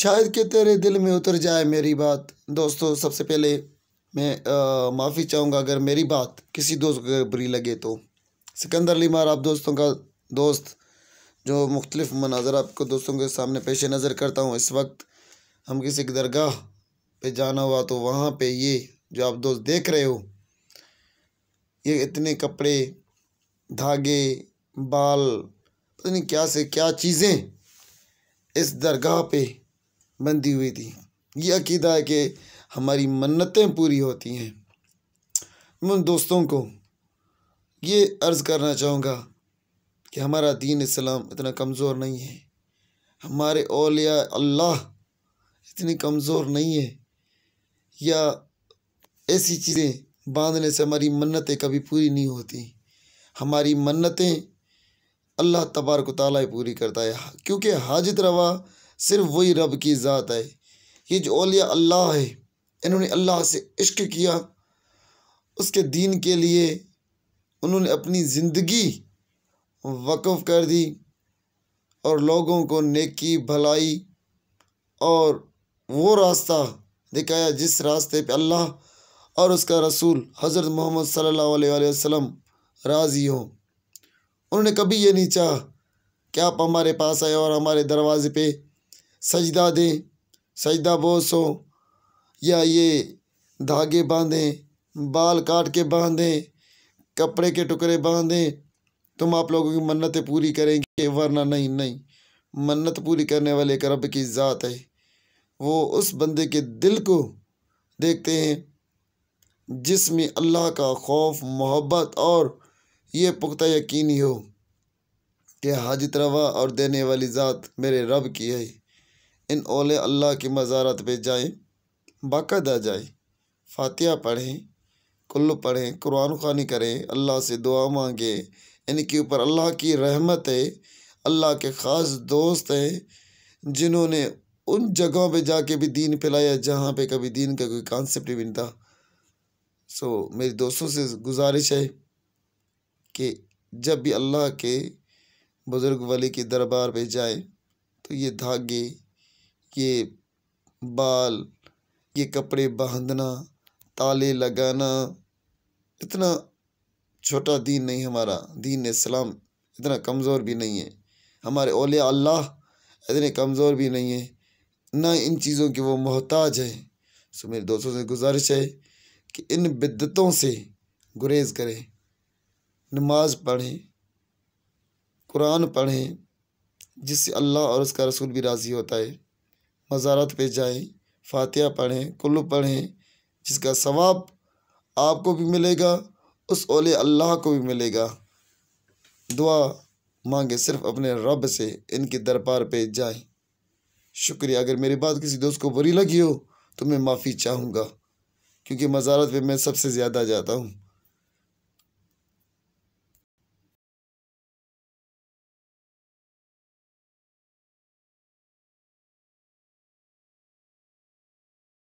شاید کہ تیرے دل میں اتر جائے میری بات دوستو سب سے پہلے میں معافی چاہوں گا اگر میری بات کسی دوست کو بری لگے تو سکندر علی مار آپ دوستوں کا دوست جو مختلف مناظر آپ کو دوستوں کے سامنے پیش نظر کرتا ہوں اس وقت ہم کسی درگاہ پہ جانا ہوا تو وہاں پہ یہ جو آپ دوست دیکھ رہے ہو یہ اتنے کپڑے دھاگے بال پتہ نہیں کیا سے کیا چیزیں اس درگاہ پہ بندھی ہوئی تھی یہ عقیدہ ہے کہ ہماری منتیں پوری ہوتی ہیں میں ان دوستوں کو یہ عرض کرنا چاہوں گا کہ ہمارا دین اسلام اتنا کمزور نہیں ہے ہمارے اولیاء اللہ اتنی کمزور نہیں ہے یا ایسی چیزیں باندھنے سے ہماری منتیں کبھی پوری نہیں ہوتی ہماری منتیں اللہ تبارک و تعالیٰ پوری کرتا ہے کیونکہ حاجت روا صرف وہی رب کی ذات ہے یہ جو اولیاء اللہ ہے انہوں نے اللہ سے عشق کیا اس کے دین کے لیے انہوں نے اپنی زندگی وقف کر دی اور لوگوں کو نیکی بھلائی اور وہ راستہ دکھایا جس راستے پہ اللہ اور اس کا رسول حضرت محمد صلی اللہ علیہ علیہ وسلم راضی ہوں انہوں نے کبھی یہ نہیں چاہا کہ آپ ہمارے پاس آئے اور ہمارے دروازے پہ سجدہ دیں سجدہ بوس ہو یا یہ دھاگے باندھیں بال کاٹ کے باندھیں کپڑے کے ٹکڑے باندھیں تم آپ لوگوں کی منتیں پوری کریں گے ورنہ نہیں نہیں منت پوری کرنے والے ایک رب کی ذات ہے وہ اس بندے کے دل کو دیکھتے ہیں جس میں اللہ کا خوف محبت اور یہ پختہ یقینی ہو کہ حاجت روا اور دینے والی ذات میرے رب کی ہے ان اول اللہ کی مزارت پہ جائیں باقاعدہ جائیں فاتحہ پڑھیں کل پڑھیں قرآن خوانی کریں اللہ سے دعا مانگے ان یعنی کے اوپر اللہ کی رحمت ہے اللہ کے خاص دوست ہیں جنہوں نے ان جگہوں پہ جا کے بھی دین پھیلایا جہاں پہ کبھی دین کا کوئی کانسیپٹ بھی نہیں تھا سو میری دوستوں سے گزارش ہے کہ جب بھی اللہ کے بزرگ ولی کے دربار پہ جائیں تو یہ دھاگے یہ بال یہ کپڑے باندھنا تالے لگانا اتنا چھوٹا دین نہیں ہمارا دین اسلام اتنا کمزور بھی نہیں ہے ہمارے اولیاء اللہ اتنے کمزور بھی نہیں ہے نہ ان چیزوں کے وہ محتاج ہیں سو میرے دوستوں سے گزارش ہے کہ ان بدتوں سے گریز کریں نماز پڑھیں قرآن پڑھیں جس سے اللہ اور اس کا رسول بھی راضی ہوتا ہے مزارت پہ جائیں فاتحہ پڑھیں کلو پڑھیں جس کا ثواب آپ کو بھی ملے گا اس اول اللہ کو بھی ملے گا دعا مانگے صرف اپنے رب سے ان کے درپار پہ جائیں شکریہ اگر میری بات کسی دوست کو بری لگی ہو تو میں معافی چاہوں گا کیونکہ مزارت پہ میں سب سے زیادہ جاتا ہوں